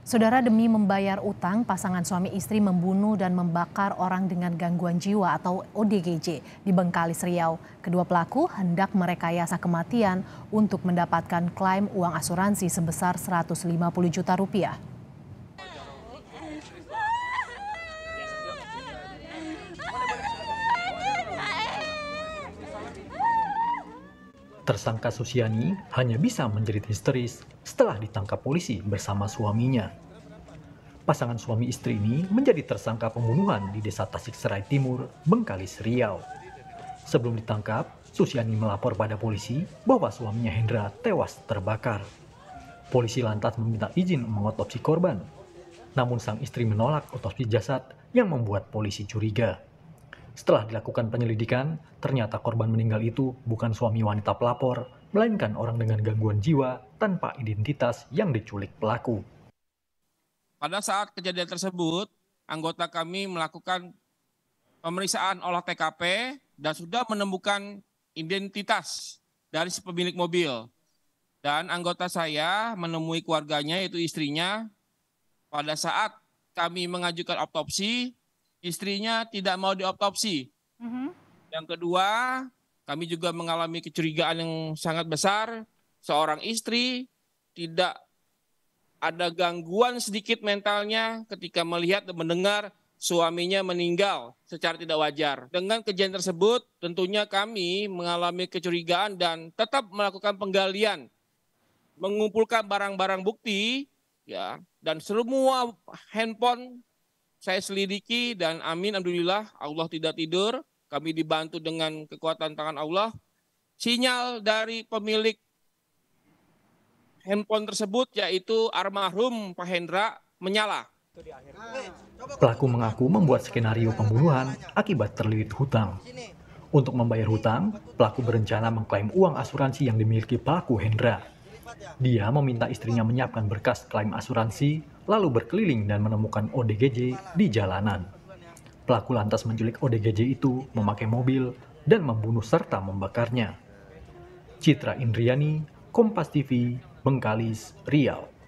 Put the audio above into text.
Saudara demi membayar utang, pasangan suami istri membunuh dan membakar orang dengan gangguan jiwa atau ODGJ di Bengkalis Riau. Kedua pelaku hendak merekayasa kematian untuk mendapatkan klaim uang asuransi sebesar 150 juta rupiah. Tersangka Susiani hanya bisa menjerit histeris setelah ditangkap polisi bersama suaminya. Pasangan suami istri ini menjadi tersangka pembunuhan di desa Tasik Serai Timur, Bengkalis, Riau. Sebelum ditangkap, Susiani melapor pada polisi bahwa suaminya Hendra tewas terbakar. Polisi lantas meminta izin mengotopsi korban. Namun sang istri menolak otopsi jasad yang membuat polisi curiga. Setelah dilakukan penyelidikan, ternyata korban meninggal itu bukan suami wanita pelapor, melainkan orang dengan gangguan jiwa tanpa identitas yang diculik pelaku. Pada saat kejadian tersebut, anggota kami melakukan pemeriksaan olah TKP dan sudah menemukan identitas dari pemilik mobil. Dan anggota saya menemui keluarganya yaitu istrinya pada saat kami mengajukan autopsi istrinya tidak mau diotopsi. Mm-hmm. Yang kedua, kami juga mengalami kecurigaan yang sangat besar. Seorang istri tidak ada gangguan sedikit mentalnya ketika melihat dan mendengar suaminya meninggal secara tidak wajar. Dengan kejadian tersebut, tentunya kami mengalami kecurigaan dan tetap melakukan penggalian, mengumpulkan barang-barang bukti, ya, dan semua handphone saya selidiki dan amin alhamdulillah Allah tidak tidur, kami dibantu dengan kekuatan tangan Allah. Sinyal dari pemilik handphone tersebut yaitu armahrum Pak Hendra menyala. Pelaku mengaku membuat skenario pembunuhan akibat terlilit hutang. Untuk membayar hutang, pelaku berencana mengklaim uang asuransi yang dimiliki pelaku Hendra. Dia meminta istrinya menyiapkan berkas klaim asuransi, lalu berkeliling dan menemukan ODGJ di jalanan. Pelaku lantas menculik ODGJ itu memakai mobil dan membunuh serta membakarnya. Citra Indriani, Kompas TV, Bengkalis, Riau.